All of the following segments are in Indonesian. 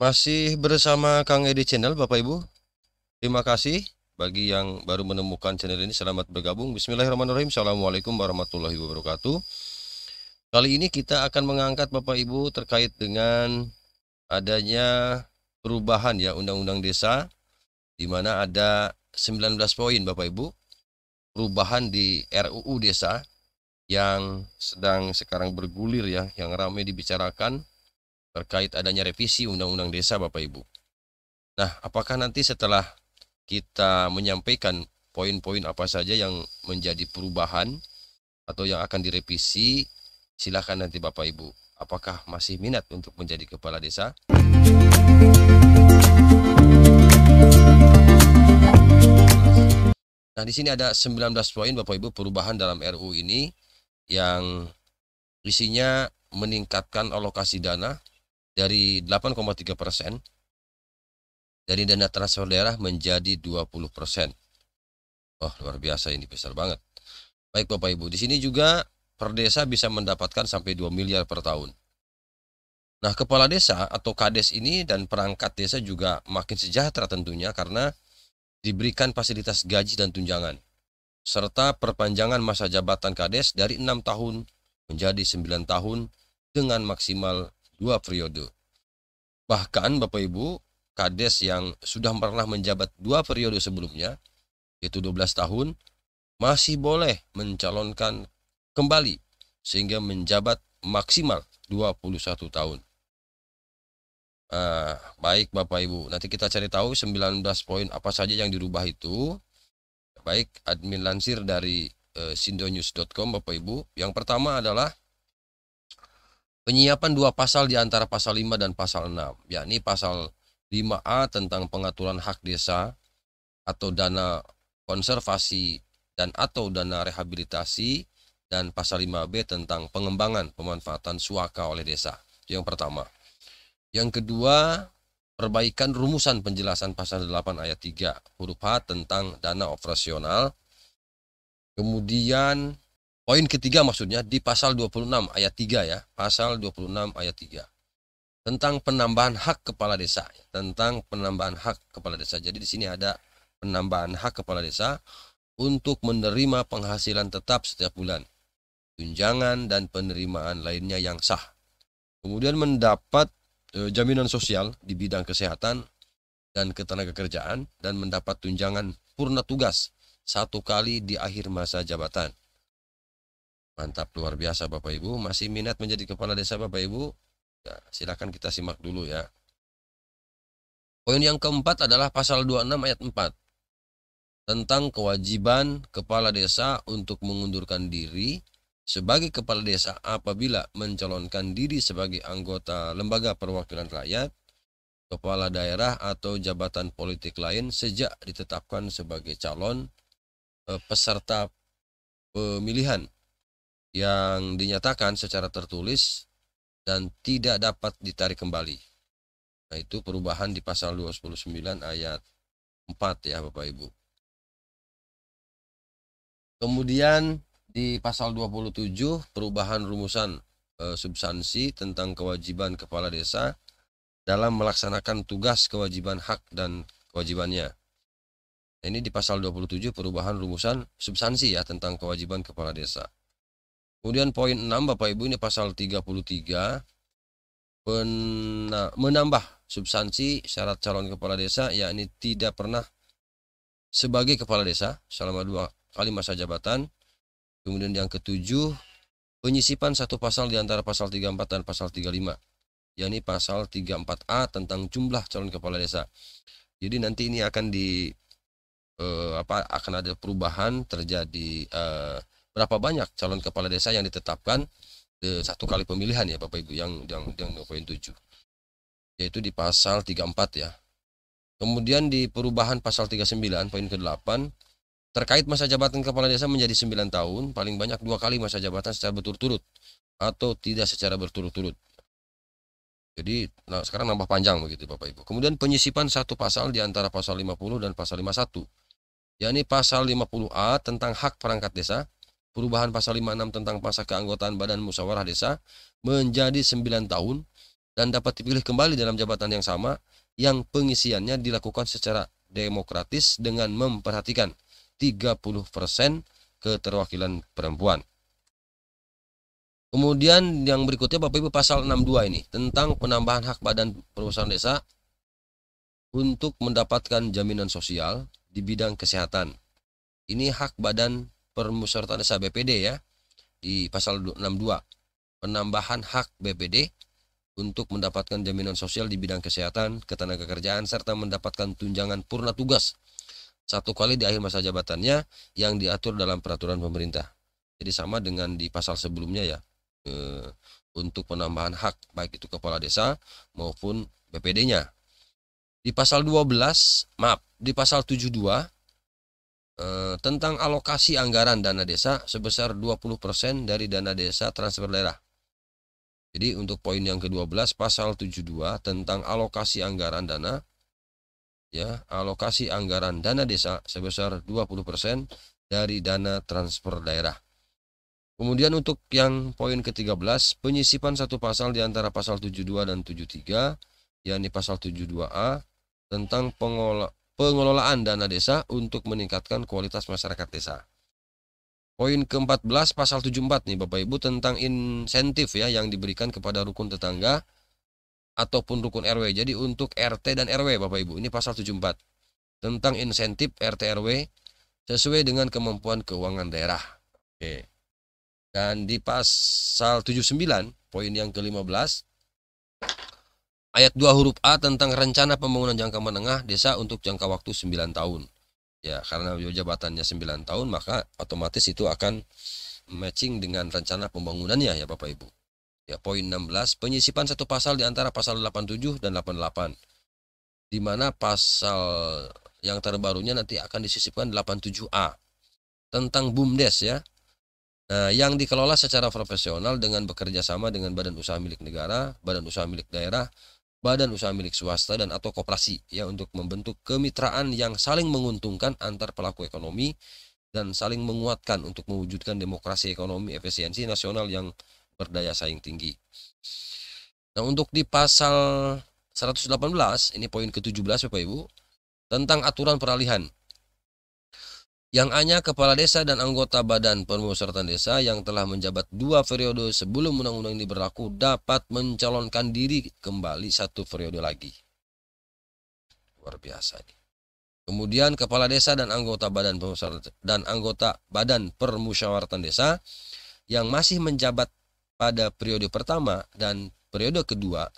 Masih bersama Kang Edi Channel Bapak Ibu. Terima kasih bagi yang baru menemukan channel ini selamat bergabung. Bismillahirrahmanirrahim. Assalamualaikum warahmatullahi wabarakatuh. Kali ini kita akan mengangkat Bapak Ibu terkait dengan adanya perubahan ya Undang-Undang Desa di mana ada 19 poin Bapak Ibu perubahan di RUU Desa yang sedang sekarang bergulir ya yang ramai dibicarakan terkait adanya revisi Undang-Undang Desa Bapak Ibu. Nah, apakah nanti setelah kita menyampaikan poin-poin apa saja yang menjadi perubahan atau yang akan direvisi, silakan nanti Bapak Ibu. Apakah masih minat untuk menjadi kepala desa? Nah, di sini ada 19 poin Bapak Ibu perubahan dalam RU ini yang isinya meningkatkan alokasi dana dari 8,3 persen dari dana transfer daerah menjadi 20 persen. Wah luar biasa ini besar banget. Baik Bapak Ibu, di sini juga per desa bisa mendapatkan sampai 2 miliar per tahun. Nah, kepala desa atau kades ini dan perangkat desa juga makin sejahtera tentunya karena diberikan fasilitas gaji dan tunjangan serta perpanjangan masa jabatan kades dari 6 tahun menjadi 9 tahun dengan maksimal dua periode. Bahkan Bapak Ibu, kades yang sudah pernah menjabat dua periode sebelumnya, yaitu 12 tahun, masih boleh mencalonkan kembali sehingga menjabat maksimal 21 tahun. Nah, baik Bapak Ibu, nanti kita cari tahu 19 poin apa saja yang dirubah itu. Baik, admin lansir dari e, eh, sindonews.com Bapak Ibu. Yang pertama adalah Penyiapan dua pasal di antara pasal 5 dan pasal 6, yakni pasal 5A tentang pengaturan hak desa atau dana konservasi dan atau dana rehabilitasi dan pasal 5B tentang pengembangan pemanfaatan suaka oleh desa. Itu yang pertama. Yang kedua, perbaikan rumusan penjelasan pasal 8 ayat 3 huruf H tentang dana operasional. Kemudian poin ketiga maksudnya di pasal 26 ayat 3 ya, pasal 26 ayat 3 tentang penambahan hak kepala desa, tentang penambahan hak kepala desa. Jadi di sini ada penambahan hak kepala desa untuk menerima penghasilan tetap setiap bulan, tunjangan dan penerimaan lainnya yang sah. Kemudian mendapat eh, jaminan sosial di bidang kesehatan dan ketenaga kerjaan dan mendapat tunjangan purna tugas satu kali di akhir masa jabatan. Mantap, luar biasa Bapak Ibu. Masih minat menjadi kepala desa Bapak Ibu? Ya, silakan kita simak dulu ya. Poin yang keempat adalah pasal 26 ayat 4 tentang kewajiban kepala desa untuk mengundurkan diri sebagai kepala desa apabila mencalonkan diri sebagai anggota lembaga perwakilan rakyat, kepala daerah atau jabatan politik lain sejak ditetapkan sebagai calon eh, peserta pemilihan yang dinyatakan secara tertulis dan tidak dapat ditarik kembali. Nah, itu perubahan di pasal 219 ayat 4 ya Bapak Ibu. Kemudian di pasal 27 perubahan rumusan e, substansi tentang kewajiban kepala desa dalam melaksanakan tugas kewajiban hak dan kewajibannya. Ini di pasal 27 perubahan rumusan substansi ya tentang kewajiban kepala desa. Kemudian poin 6 Bapak Ibu ini pasal 33 menambah substansi syarat calon kepala desa yakni tidak pernah sebagai kepala desa selama dua kali masa jabatan. Kemudian yang ketujuh penyisipan satu pasal di antara pasal 34 dan pasal 35 yakni pasal 34A tentang jumlah calon kepala desa. Jadi nanti ini akan di eh, apa akan ada perubahan terjadi eh, berapa banyak calon kepala desa yang ditetapkan eh, satu kali pemilihan ya Bapak Ibu yang yang yang poin 7 yaitu di pasal 34 ya. Kemudian di perubahan pasal 39 poin ke-8 terkait masa jabatan kepala desa menjadi 9 tahun, paling banyak dua kali masa jabatan secara berturut-turut atau tidak secara berturut-turut. Jadi nah, sekarang nambah panjang begitu Bapak Ibu. Kemudian penyisipan satu pasal di antara pasal 50 dan pasal 51 yakni pasal 50A tentang hak perangkat desa perubahan pasal 56 tentang masa keanggotaan Badan Musyawarah Desa menjadi 9 tahun dan dapat dipilih kembali dalam jabatan yang sama yang pengisiannya dilakukan secara demokratis dengan memperhatikan 30% keterwakilan perempuan. Kemudian yang berikutnya Bapak Ibu pasal 62 ini tentang penambahan hak badan perusahaan desa untuk mendapatkan jaminan sosial di bidang kesehatan. Ini hak badan permusyawaratan desa BPD ya di pasal 62 penambahan hak BPD untuk mendapatkan jaminan sosial di bidang kesehatan, ketenaga kerjaan serta mendapatkan tunjangan purna tugas satu kali di akhir masa jabatannya yang diatur dalam peraturan pemerintah. Jadi sama dengan di pasal sebelumnya ya. E, untuk penambahan hak baik itu kepala desa maupun BPD-nya. Di pasal 12, maaf, di pasal 72 Eh, tentang alokasi anggaran dana desa sebesar 20% dari dana desa transfer daerah. Jadi untuk poin yang ke-12 pasal 72 tentang alokasi anggaran dana ya, alokasi anggaran dana desa sebesar 20% dari dana transfer daerah. Kemudian untuk yang poin ke-13 penyisipan satu pasal di antara pasal 72 dan 73 yakni pasal 72A tentang pengolah pengelolaan dana desa untuk meningkatkan kualitas masyarakat desa. Poin ke-14 pasal 74 nih Bapak Ibu tentang insentif ya yang diberikan kepada rukun tetangga ataupun rukun RW. Jadi untuk RT dan RW Bapak Ibu ini pasal 74 tentang insentif RT RW sesuai dengan kemampuan keuangan daerah. Oke. Dan di pasal 79 poin yang ke-15 Ayat 2 huruf A tentang rencana pembangunan jangka menengah desa untuk jangka waktu 9 tahun. Ya, karena jabatannya 9 tahun maka otomatis itu akan matching dengan rencana pembangunannya ya Bapak Ibu. Ya, poin 16 penyisipan satu pasal di antara pasal 87 dan 88. Di mana pasal yang terbarunya nanti akan disisipkan 87A tentang BUMDes ya. Nah, yang dikelola secara profesional dengan bekerja sama dengan badan usaha milik negara, badan usaha milik daerah, badan usaha milik swasta dan atau koperasi ya untuk membentuk kemitraan yang saling menguntungkan antar pelaku ekonomi dan saling menguatkan untuk mewujudkan demokrasi ekonomi efisiensi nasional yang berdaya saing tinggi. Nah, untuk di pasal 118 ini poin ke-17 Bapak Ibu tentang aturan peralihan yang hanya kepala desa dan anggota badan permusyawaratan desa yang telah menjabat dua periode sebelum undang-undang ini berlaku dapat mencalonkan diri kembali satu periode lagi. Luar biasa ini. Kemudian kepala desa dan anggota badan permusyawaratan dan anggota badan permusyawaratan desa yang masih menjabat pada periode pertama dan periode kedua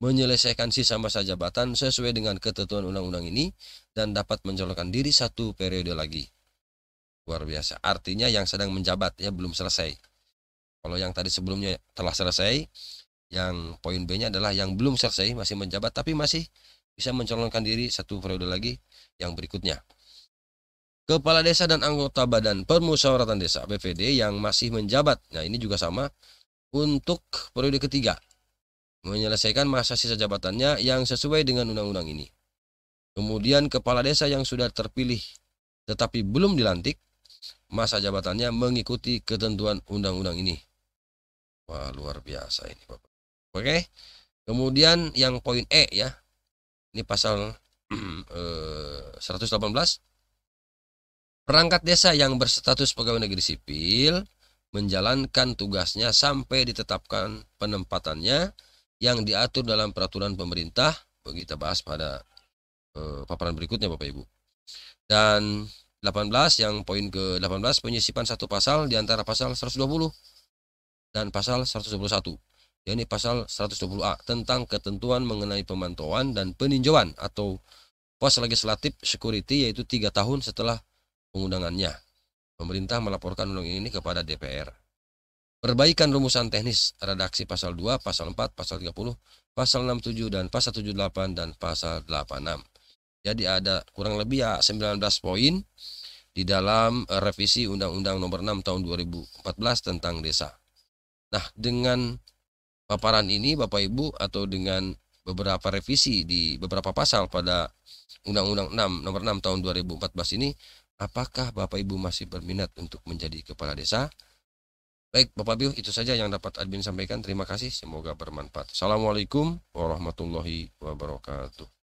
menyelesaikan sisa masa jabatan sesuai dengan ketentuan undang-undang ini dan dapat mencalonkan diri satu periode lagi luar biasa artinya yang sedang menjabat ya belum selesai kalau yang tadi sebelumnya telah selesai yang poin B nya adalah yang belum selesai masih menjabat tapi masih bisa mencalonkan diri satu periode lagi yang berikutnya kepala desa dan anggota badan permusyawaratan desa BPD yang masih menjabat nah ini juga sama untuk periode ketiga menyelesaikan masa sisa jabatannya yang sesuai dengan undang-undang ini kemudian kepala desa yang sudah terpilih tetapi belum dilantik masa jabatannya mengikuti ketentuan undang-undang ini. Wah, luar biasa ini, Bapak. Oke. Kemudian yang poin E ya. Ini pasal eh, 118. Perangkat desa yang berstatus pegawai negeri sipil menjalankan tugasnya sampai ditetapkan penempatannya yang diatur dalam peraturan pemerintah. Kita bahas pada eh, paparan berikutnya Bapak Ibu. Dan 18 yang poin ke-18 penyisipan satu pasal di antara pasal 120 dan pasal 121 yakni pasal 120A tentang ketentuan mengenai pemantauan dan peninjauan atau pos legislatif security yaitu tiga tahun setelah pengundangannya. Pemerintah melaporkan undang ini kepada DPR. Perbaikan rumusan teknis redaksi pasal 2, pasal 4, pasal 30, pasal 67 dan pasal 78 dan pasal 86. Jadi ya, ada kurang lebih ya 19 poin di dalam eh, revisi Undang-Undang Nomor 6 Tahun 2014 tentang desa. Nah, dengan paparan ini Bapak Ibu atau dengan beberapa revisi di beberapa pasal pada Undang-Undang 6 Nomor 6 Tahun 2014 ini, apakah Bapak Ibu masih berminat untuk menjadi kepala desa? Baik, Bapak Ibu, itu saja yang dapat admin sampaikan. Terima kasih, semoga bermanfaat. Assalamualaikum warahmatullahi wabarakatuh.